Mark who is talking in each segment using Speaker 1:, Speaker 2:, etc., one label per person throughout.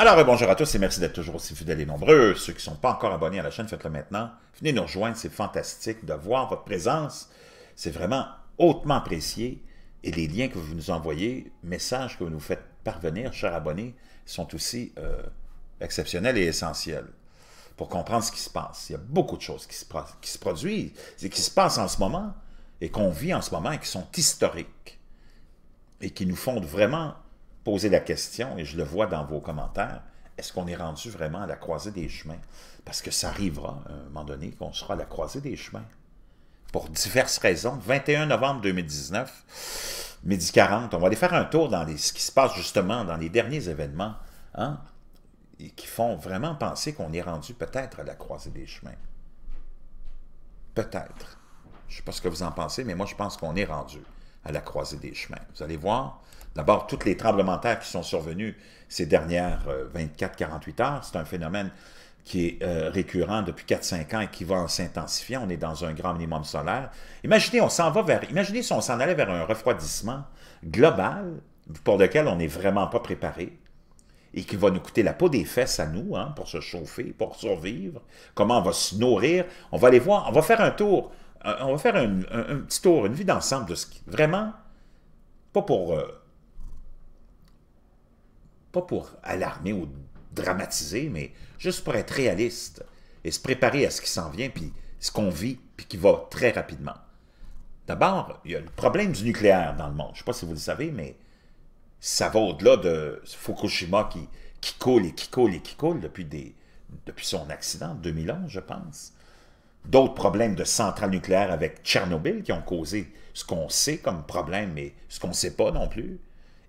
Speaker 1: Alors, bonjour à tous et merci d'être toujours aussi fidèles et nombreux. Ceux qui ne sont pas encore abonnés à la chaîne, faites-le maintenant. Venez nous rejoindre, c'est fantastique de voir votre présence. C'est vraiment hautement apprécié. Et les liens que vous nous envoyez, messages que vous nous faites parvenir, chers abonnés, sont aussi euh, exceptionnels et essentiels pour comprendre ce qui se passe. Il y a beaucoup de choses qui se, qui se produisent et qui se passent en ce moment et qu'on vit en ce moment et qui sont historiques et qui nous font vraiment poser la question, et je le vois dans vos commentaires, est-ce qu'on est rendu vraiment à la croisée des chemins? Parce que ça arrivera, euh, à un moment donné, qu'on sera à la croisée des chemins. Pour diverses raisons. 21 novembre 2019, midi 40, on va aller faire un tour dans ce qui se passe justement dans les derniers événements hein, et qui font vraiment penser qu'on est rendu peut-être à la croisée des chemins. Peut-être. Je ne sais pas ce que vous en pensez, mais moi, je pense qu'on est rendu à la croisée des chemins. Vous allez voir, d'abord, toutes les tremblements de terre qui sont survenus ces dernières 24-48 euh, heures, c'est un phénomène qui est euh, récurrent depuis 4-5 ans et qui va s'intensifier. On est dans un grand minimum solaire. Imaginez, on s'en va vers. Imaginez si on s'en allait vers un refroidissement global pour lequel on n'est vraiment pas préparé et qui va nous coûter la peau des fesses à nous hein, pour se chauffer, pour survivre, comment on va se nourrir. On va aller voir, on va faire un tour euh, on va faire un, petit tour, une vie d'ensemble de ce qui... Vraiment, pas pour... Euh, pas pour alarmer ou dramatiser, mais juste pour être réaliste et se préparer à ce qui s'en vient, puis ce qu'on vit, puis qui va très rapidement. D'abord, il y a le problème du nucléaire dans le monde. Je ne sais pas si vous le savez, mais ça va au-delà de Fukushima qui, qui coule et qui coule et qui coule depuis, depuis son accident, 2011, je pense d'autres problèmes de centrales nucléaires avec Tchernobyl qui ont causé ce qu'on sait comme problème, mais ce qu'on ne sait pas non plus.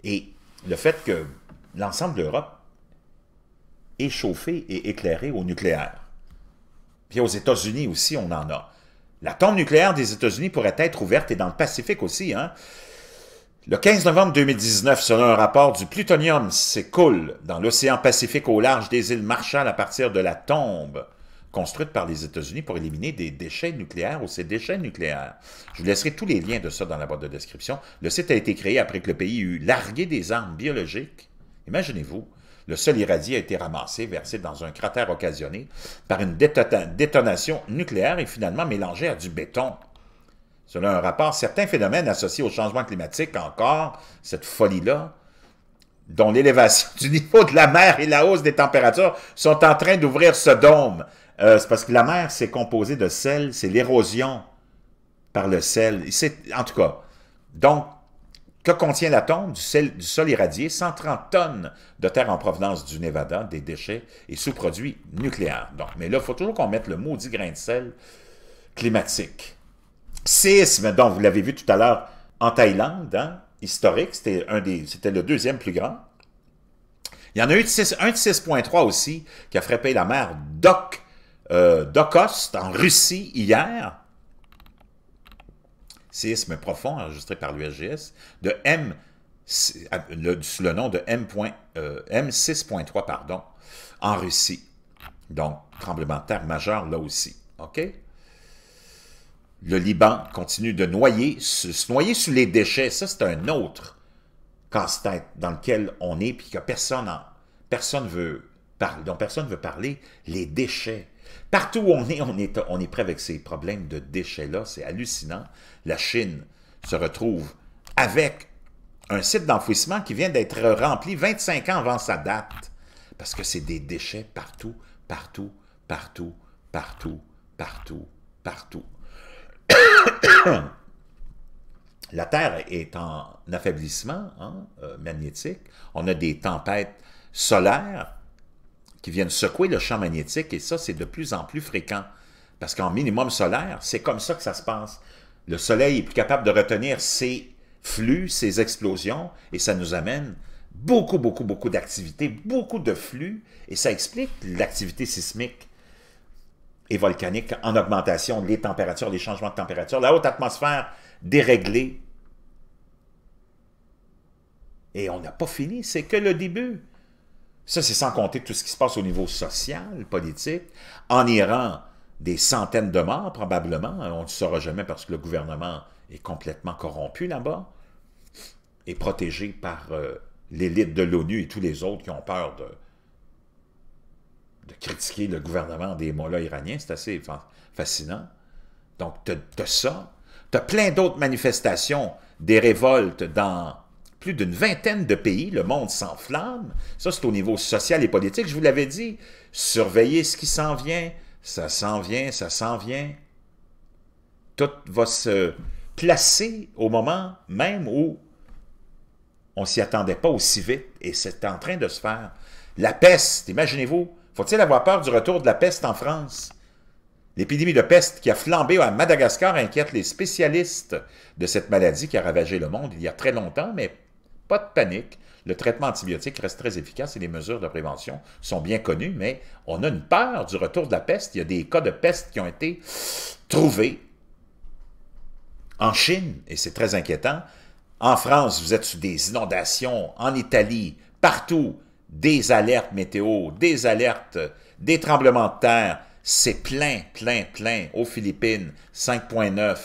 Speaker 1: Et le fait que l'ensemble de l'Europe est chauffée et éclairée au nucléaire. Puis aux États-Unis aussi, on en a. La tombe nucléaire des États-Unis pourrait être ouverte et dans le Pacifique aussi. Hein? Le 15 novembre 2019, selon un rapport du plutonium s'écoule dans l'océan Pacifique au large des îles Marshall à partir de la tombe construite par les États-Unis pour éliminer des déchets nucléaires ou ces déchets nucléaires. Je vous laisserai tous les liens de ça dans la boîte de description. Le site a été créé après que le pays eut largué des armes biologiques. Imaginez-vous, le sol irradié a été ramassé, versé dans un cratère occasionné par une détonation nucléaire et finalement mélangé à du béton. Selon un rapport, certains phénomènes associés au changement climatique, encore cette folie-là, dont l'élévation du niveau de la mer et la hausse des températures, sont en train d'ouvrir ce dôme. Euh, c'est parce que la mer, c'est composé de sel, c'est l'érosion par le sel. En tout cas, donc, que contient la tombe du, sol irradié? 130 tonnes de terre en provenance du Nevada, des déchets et sous-produits nucléaires. Donc, mais là, il faut toujours qu'on mette le maudit grain de sel climatique. 6, donc, vous l'avez vu tout à l'heure, en Thaïlande, hein, historique, c'était le deuxième plus grand. Il y en a eu un de 6.3 aussi qui a frappé la mer d'Oc euh, d'Okost, en Russie, hier. Séisme profond enregistré par l'USGS de M, euh, le, sous le nom de M. Euh, M6.3, pardon, en Russie. Donc, tremblement de terre majeur là aussi. OK? Le Liban continue de noyer, se, noyer sous les déchets. Ça, c'est un autre casse-tête dans lequel on est, puis que personne ne personne veut, dont personne veut parler, les déchets. Partout où on est, on est, prêt avec ces problèmes de déchets-là. C'est hallucinant. La Chine se retrouve avec un site d'enfouissement qui vient d'être rempli 25 ans avant sa date. Parce que c'est des déchets partout, partout, partout, partout, partout, partout. La Terre est en affaiblissement hein, euh, magnétique. On a des tempêtes solaires qui viennent secouer le champ magnétique, et ça, c'est de plus en plus fréquent. Parce qu'en minimum solaire, c'est comme ça que ça se passe. Le Soleil est plus capable de retenir ses flux, ses explosions, et ça nous amène beaucoup, beaucoup, beaucoup d'activités, beaucoup de flux, et ça explique l'activité sismique et volcanique en augmentation, les températures, les changements de température, la haute atmosphère déréglée. Et on n'a pas fini, c'est que le début. Ça, c'est sans compter tout ce qui se passe au niveau social, politique. En Iran, des centaines de morts, probablement. Euh, on ne le saura jamais parce que le gouvernement est complètement corrompu là-bas et protégé par euh, l'élite de l'ONU et tous les autres qui ont peur de, de critiquer le gouvernement des mollahs iraniens. C'est assez fascinant. Donc, tu as ça. Tu as plein d'autres manifestations, des révoltes dans plus d'une vingtaine de pays, le monde s'enflamme. Ça, c'est au niveau social et politique. Je vous l'avais dit, surveillez ce qui s'en vient. Ça s'en vient, ça s'en vient. Tout va se placer au moment même où on s'y attendait pas aussi vite et c'est en train de se faire. La peste, imaginez-vous, faut-il avoir peur du retour de la peste en France? L'épidémie de peste qui a flambé à Madagascar inquiète les spécialistes de cette maladie qui a ravagé le monde il y a très longtemps, mais pas de panique. Le traitement antibiotique reste très efficace et les mesures de prévention sont bien connues, mais on a une peur du retour de la peste. Il y a des cas de peste qui ont été trouvés en Chine, et c'est très inquiétant. En France, vous êtes sous des inondations. En Italie, partout, des alertes météo, des alertes, des tremblements de terre. C'est plein, plein, plein. Aux Philippines, 5.9.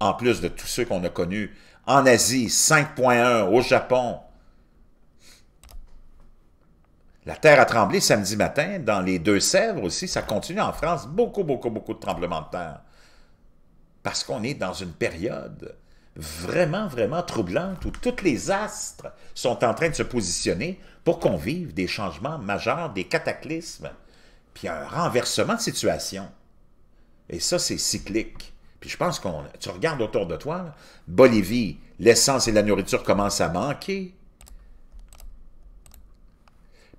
Speaker 1: En plus de tous ceux qu'on a connus en Asie, 5.1 au Japon. La terre a tremblé samedi matin dans les Deux-Sèvres aussi. Ça continue en France. Beaucoup, beaucoup, beaucoup de tremblements de terre. Parce qu'on est dans une période vraiment, vraiment troublante où tous les astres sont en train de se positionner pour qu'on vive des changements majeurs, des cataclysmes, puis un renversement de situation. Et ça, c'est cyclique. Puis je pense qu'on... Tu regardes autour de toi, Bolivie, l'essence et la nourriture commencent à manquer.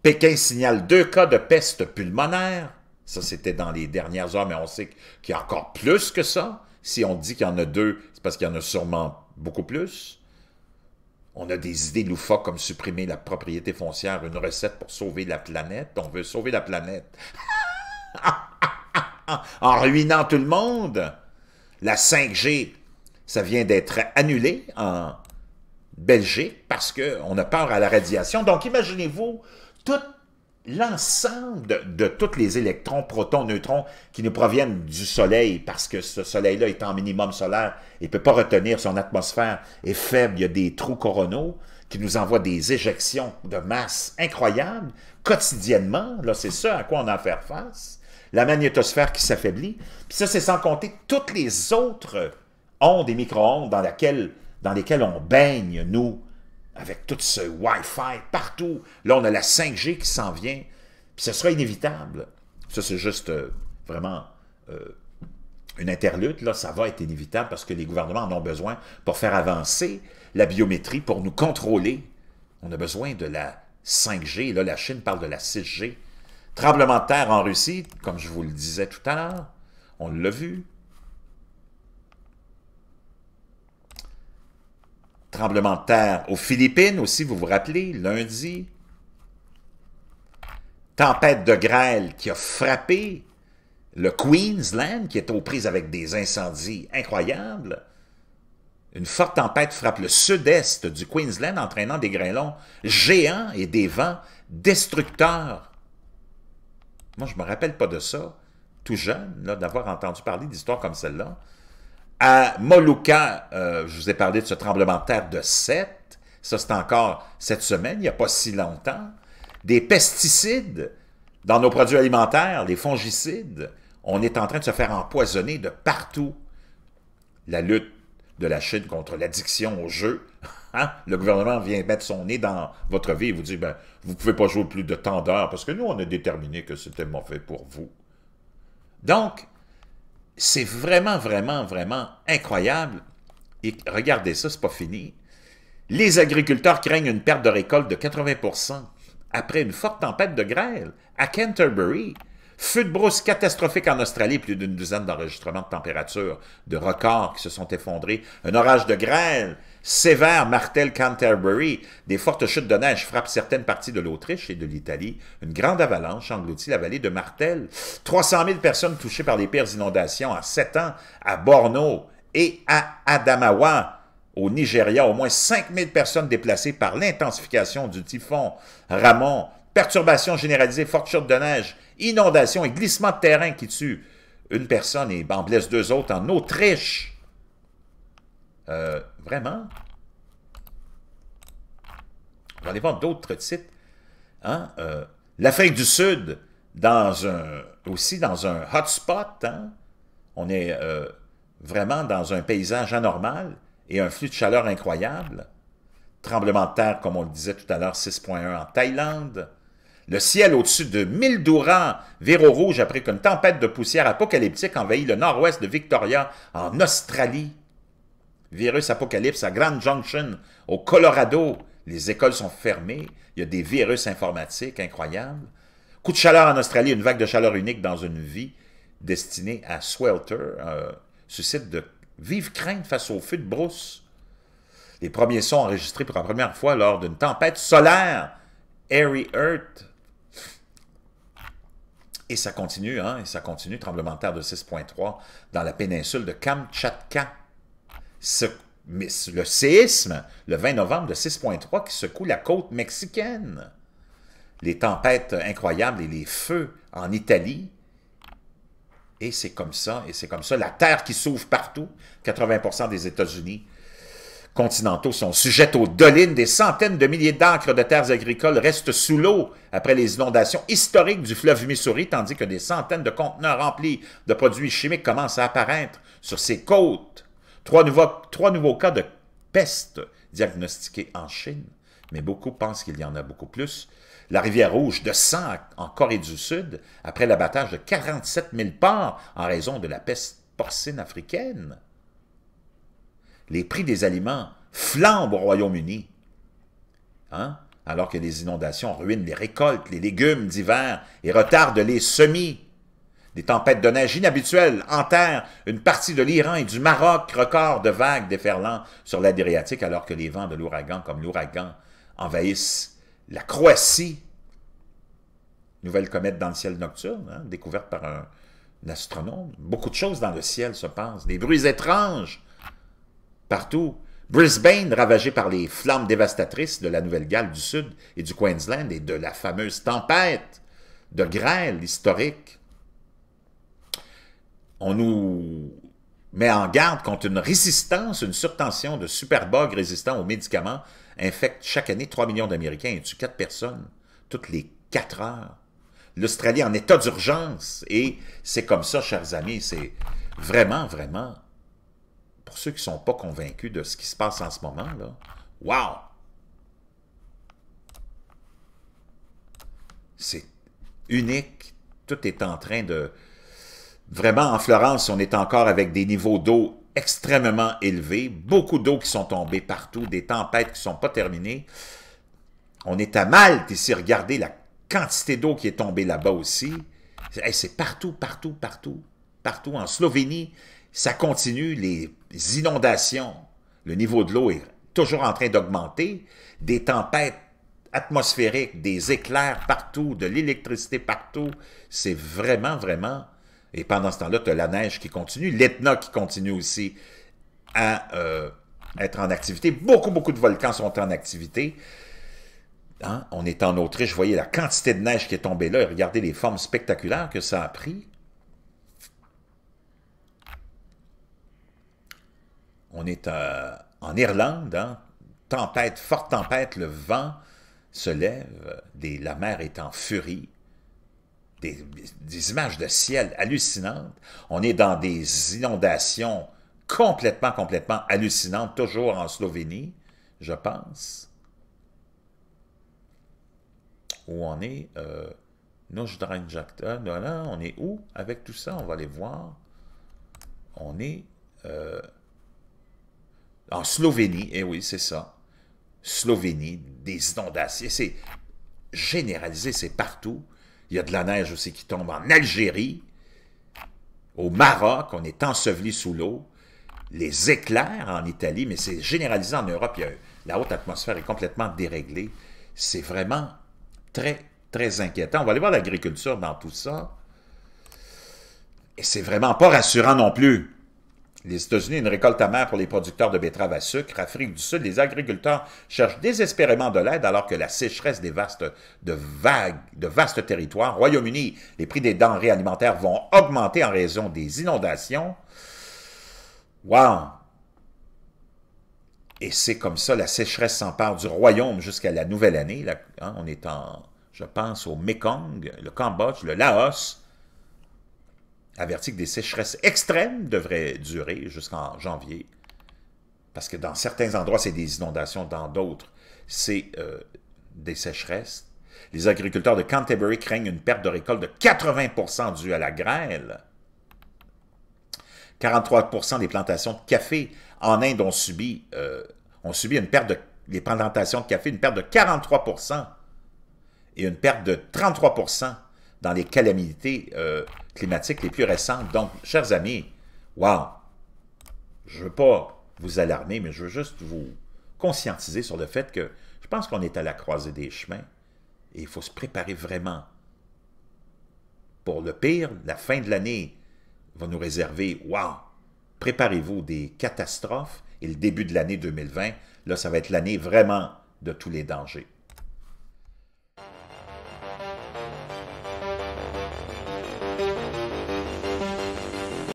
Speaker 1: Pékin signale deux cas de peste pulmonaire. Ça, c'était dans les dernières heures, mais on sait qu'il y a encore plus que ça. Si on dit qu'il y en a deux, c'est parce qu'il y en a sûrement beaucoup plus. On a des idées loufoques comme supprimer la propriété foncière, une recette pour sauver la planète. On veut sauver la planète. en ruinant tout le monde. La 5G, ça vient d'être annulé en Belgique parce qu'on a peur à la radiation. Donc, imaginez-vous tout l'ensemble de, tous les électrons, protons, neutrons qui nous proviennent du Soleil, parce que ce Soleil-là est en minimum solaire, il ne peut pas retenir, son atmosphère est faible, il y a des trous coronaux qui nous envoient des éjections de masse incroyables, quotidiennement, là c'est ça à quoi on a à faire face la magnétosphère qui s'affaiblit. Puis ça, c'est sans compter toutes les autres ondes et micro-ondes dans, lesquelles on baigne, nous, avec tout ce Wi-Fi partout. Là, on a la 5G qui s'en vient. Puis ce sera inévitable. Ça, c'est juste euh, vraiment euh, une interlude. Là, ça va être inévitable parce que les gouvernements en ont besoin pour faire avancer la biométrie, pour nous contrôler. On a besoin de la 5G. Là, la Chine parle de la 6G. Tremblement de terre en Russie, comme je vous le disais tout à l'heure, on l'a vu. Tremblement de terre aux Philippines aussi, vous vous rappelez, lundi. Tempête de grêle qui a frappé le Queensland, qui est aux prises avec des incendies incroyables. Une forte tempête frappe le sud-est du Queensland, entraînant des grêlons géants et des vents destructeurs moi, je ne me rappelle pas de ça, tout jeune, d'avoir entendu parler d'histoires comme celle-là. À Molucca, euh, je vous ai parlé de ce tremblement de terre de 7. Ça, c'est encore cette semaine, il n'y a pas si longtemps. Des pesticides dans nos produits alimentaires, les fongicides. On est en train de se faire empoisonner de partout. La lutte de la Chine contre l'addiction au jeu, Hein? Le gouvernement vient mettre son nez dans votre vie et vous dit ben, vous ne pouvez pas jouer plus de temps d'heures parce que nous, on a déterminé que c'était mauvais pour vous. Donc, c'est vraiment, vraiment, vraiment incroyable. Et regardez ça, c'est pas fini. Les agriculteurs craignent une perte de récolte de 80 après une forte tempête de grêle à Canterbury. Feu de brousse catastrophique en Australie, plus d'une douzaine d'enregistrements de température, de records qui se sont effondrés, un orage de grêle sévère Martel Canterbury. Des fortes chutes de neige frappent certaines parties de l'Autriche et de l'Italie. Une grande avalanche engloutit la vallée de Martel. 300 000 personnes touchées par les pires inondations en sept ans à Borno et à Adamawa. Au Nigeria, au moins 5 000 personnes déplacées par l'intensification du typhon Ramon. Perturbations généralisées, fortes chutes de neige, inondations et glissements de terrain qui tuent une personne et en blesse deux autres en Autriche. Euh, Vraiment? On va aller voir d'autres titres. Hein? Euh, L'Afrique du Sud, dans un, aussi dans un hotspot. Hein? On est euh, vraiment dans un paysage anormal et un flux de chaleur incroyable. Tremblement de terre, comme on le disait tout à l'heure, 6.1 en Thaïlande. Le ciel au-dessus de Mildura vire rouge après qu'une tempête de poussière apocalyptique envahit le nord-ouest de Victoria en Australie. Virus apocalypse à Grand Junction, au Colorado. Les écoles sont fermées. Il y a des virus informatiques incroyables. Coup de chaleur en Australie, une vague de chaleur unique dans une vie destinée à swelter euh, suscite de vives craintes face au feu de brousse. Les premiers sons enregistrés pour la première fois lors d'une tempête solaire, Airy Earth. Et ça continue, hein, et ça continue, tremblement de terre de 6.3 dans la péninsule de Kamchatka le séisme, le 20 novembre de 6.3 qui secoue la côte mexicaine. Les tempêtes incroyables et les feux en Italie. Et c'est comme ça, et c'est comme ça. La terre qui s'ouvre partout, 80% des États-Unis continentaux sont sujettes aux dolines. Des centaines de milliers d'acres de terres agricoles restent sous l'eau après les inondations historiques du fleuve Missouri, tandis que des centaines de conteneurs remplis de produits chimiques commencent à apparaître sur ces côtes. Trois nouveaux, cas de peste diagnostiqués en Chine, mais beaucoup pensent qu'il y en a beaucoup plus. La rivière Rouge de sang en Corée du Sud après l'abattage de 47 000 porcs en raison de la peste porcine africaine. Les prix des aliments flambent au Royaume-Uni. Hein, alors que les inondations ruinent les récoltes, les légumes d'hiver et retardent les semis. Des tempêtes de neige inhabituelles terre, une partie de l'Iran et du Maroc, record de vagues déferlant sur l'Adriatique alors que les vents de l'ouragan comme l'ouragan envahissent la Croatie. Nouvelle comète dans le ciel nocturne, hein, découverte par un, astronome. Beaucoup de choses dans le ciel se passent, des bruits étranges partout. Brisbane, ravagé par les flammes dévastatrices de la Nouvelle-Galles du Sud et du Queensland et de la fameuse tempête de grêle historique on nous met en garde contre une résistance, une surtension de superbugs résistants aux médicaments infecte chaque année 3 millions d'Américains et tuent 4 personnes toutes les 4 heures. L'Australie en état d'urgence. Et c'est comme ça, chers amis, c'est vraiment, vraiment, pour ceux qui ne sont pas convaincus de ce qui se passe en ce moment, là, wow! C'est unique. Tout est en train de vraiment en Florence, on est encore avec des niveaux d'eau extrêmement élevés, beaucoup d'eau qui sont tombées partout, des tempêtes qui ne sont pas terminées. On est à Malte ici, regardez la quantité d'eau qui est tombée là-bas aussi. C'est partout, partout, partout, partout. En Slovénie, ça continue, les inondations, le niveau de l'eau est toujours en train d'augmenter, des tempêtes atmosphériques, des éclairs partout, de l'électricité partout. C'est vraiment, vraiment et pendant ce temps-là, tu as la neige qui continue, l'Etna qui continue aussi à euh, être en activité. Beaucoup, beaucoup de volcans sont en activité. Hein? On est en Autriche, vous voyez la quantité de neige qui est tombée là, regardez les formes spectaculaires que ça a pris. On est euh, en Irlande, hein. tempête, forte tempête, le vent se lève, euh, la mer est en furie des, images de ciel hallucinantes. On est dans des inondations complètement, complètement hallucinantes, toujours en Slovénie, je pense. Où on est... Euh, on est où avec tout ça? On va aller voir. On est euh, en Slovénie, et eh oui, c'est ça. Slovénie, des inondations, c'est généralisé, c'est partout. Il y a de la neige aussi qui tombe en Algérie. Au Maroc, on est enseveli sous l'eau. Les éclairs en Italie, mais c'est généralisé en Europe. la haute atmosphère est complètement déréglée. C'est vraiment très, très inquiétant. On va aller voir l'agriculture dans tout ça. Et c'est vraiment pas rassurant non plus. Les États-Unis, une récolte amère pour les producteurs de betteraves à sucre. Afrique du Sud, les agriculteurs cherchent désespérément de l'aide alors que la sécheresse dévaste de, vagues, de vastes territoires. Royaume-Uni, les prix des denrées alimentaires vont augmenter en raison des inondations. Wow! Et c'est comme ça, la sécheresse s'empare du royaume jusqu'à la nouvelle année. Hein, on est en, je pense, au Mekong, le Cambodge, le Laos, avertit que des sécheresses extrêmes devraient durer jusqu'en janvier, parce que dans certains endroits, c'est des inondations, dans d'autres, c'est euh, des sécheresses. Les agriculteurs de Canterbury craignent une perte de récolte de 80 due à la grêle. 43 des plantations de café en Inde ont subi, euh, ont subi une perte de plantations de café, une perte de 43 et une perte de 33 dans les calamités euh, climatiques les plus récentes. Donc, chers amis, wow! Je ne veux pas vous alarmer, mais je veux juste vous conscientiser sur le fait que je pense qu'on est à la croisée des chemins et il faut se préparer vraiment. Pour le pire, la fin de l'année va nous réserver, wow! Préparez-vous des catastrophes et le début de l'année 2020, là, ça va être l'année vraiment de tous les dangers.